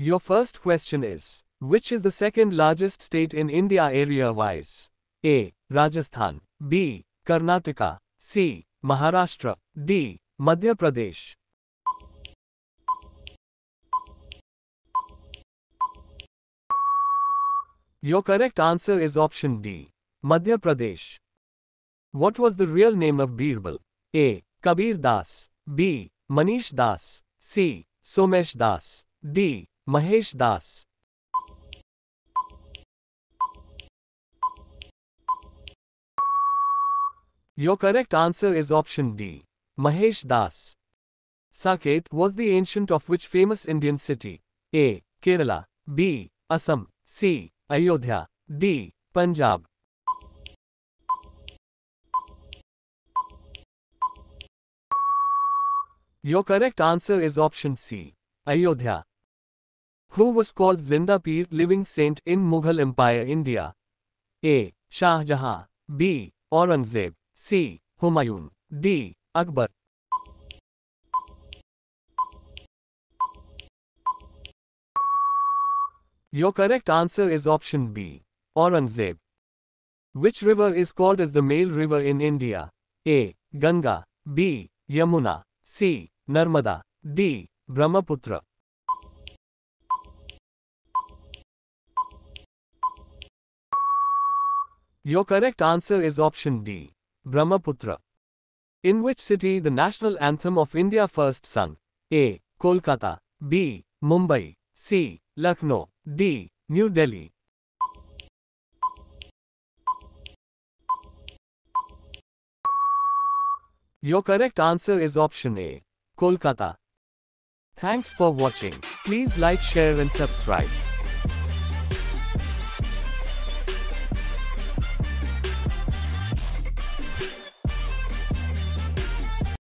Your first question is Which is the second largest state in India area wise? A. Rajasthan. B. Karnataka. C. Maharashtra. D. Madhya Pradesh. Your correct answer is option D. Madhya Pradesh. What was the real name of Birbal? A. Kabir Das. B. Manish Das. C. Somesh Das. D. Mahesh Das. Your correct answer is option D. Mahesh Das. Saket was the ancient of which famous Indian city? A. Kerala. B. Assam. C. Ayodhya. D. Punjab. Your correct answer is option C. Ayodhya who was called Zinda Peer, living saint in Mughal Empire India. A. Shah Jahan B. Aurangzeb C. Humayun D. Akbar Your correct answer is option B. Aurangzeb. Which river is called as the male river in India? A. Ganga B. Yamuna C. Narmada D. Brahmaputra Your correct answer is option D, Brahmaputra. In which city the national anthem of India first sung? A. Kolkata. B. Mumbai. C. Lucknow. D. New Delhi. Your correct answer is option A, Kolkata. Thanks for watching. Please like, share and subscribe.